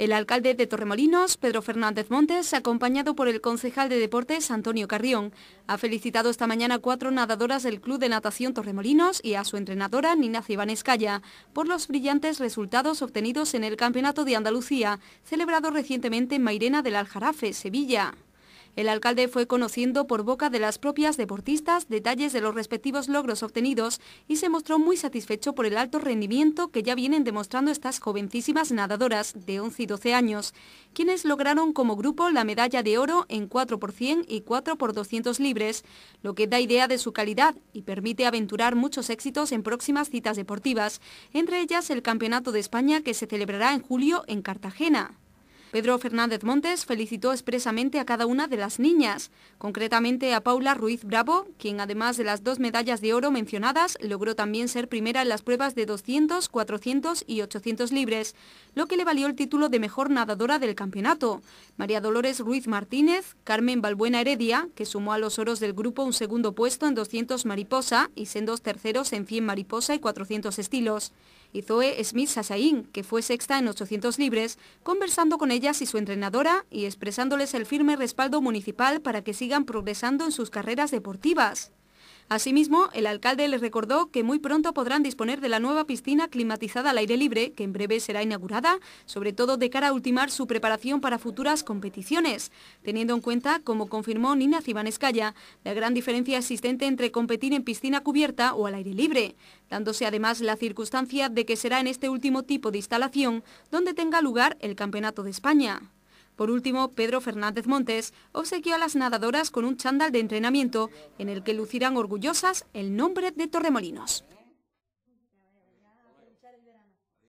El alcalde de Torremolinos, Pedro Fernández Montes, acompañado por el concejal de Deportes, Antonio Carrión, ha felicitado esta mañana a cuatro nadadoras del Club de Natación Torremolinos y a su entrenadora, Nina Cibanescaya, por los brillantes resultados obtenidos en el Campeonato de Andalucía, celebrado recientemente en Mairena del Aljarafe, Sevilla. El alcalde fue conociendo por boca de las propias deportistas detalles de los respectivos logros obtenidos y se mostró muy satisfecho por el alto rendimiento que ya vienen demostrando estas jovencísimas nadadoras de 11 y 12 años, quienes lograron como grupo la medalla de oro en 4 por 100 y 4 por 200 libres, lo que da idea de su calidad y permite aventurar muchos éxitos en próximas citas deportivas, entre ellas el Campeonato de España que se celebrará en julio en Cartagena. Pedro Fernández Montes felicitó expresamente a cada una de las niñas, concretamente a Paula Ruiz Bravo, quien además de las dos medallas de oro mencionadas, logró también ser primera en las pruebas de 200, 400 y 800 libres, lo que le valió el título de mejor nadadora del campeonato. María Dolores Ruiz Martínez, Carmen Balbuena Heredia, que sumó a los oros del grupo un segundo puesto en 200 mariposa y sendos terceros en 100 mariposa y 400 estilos y Zoe Smith Sasaín, que fue sexta en 800 libres, conversando con ellas y su entrenadora y expresándoles el firme respaldo municipal para que sigan progresando en sus carreras deportivas. Asimismo, el alcalde les recordó que muy pronto podrán disponer de la nueva piscina climatizada al aire libre, que en breve será inaugurada, sobre todo de cara a ultimar su preparación para futuras competiciones, teniendo en cuenta, como confirmó Nina Cibanescaya, la gran diferencia existente entre competir en piscina cubierta o al aire libre, dándose además la circunstancia de que será en este último tipo de instalación donde tenga lugar el Campeonato de España. Por último, Pedro Fernández Montes obsequió a las nadadoras con un chándal de entrenamiento en el que lucirán orgullosas el nombre de Torremolinos.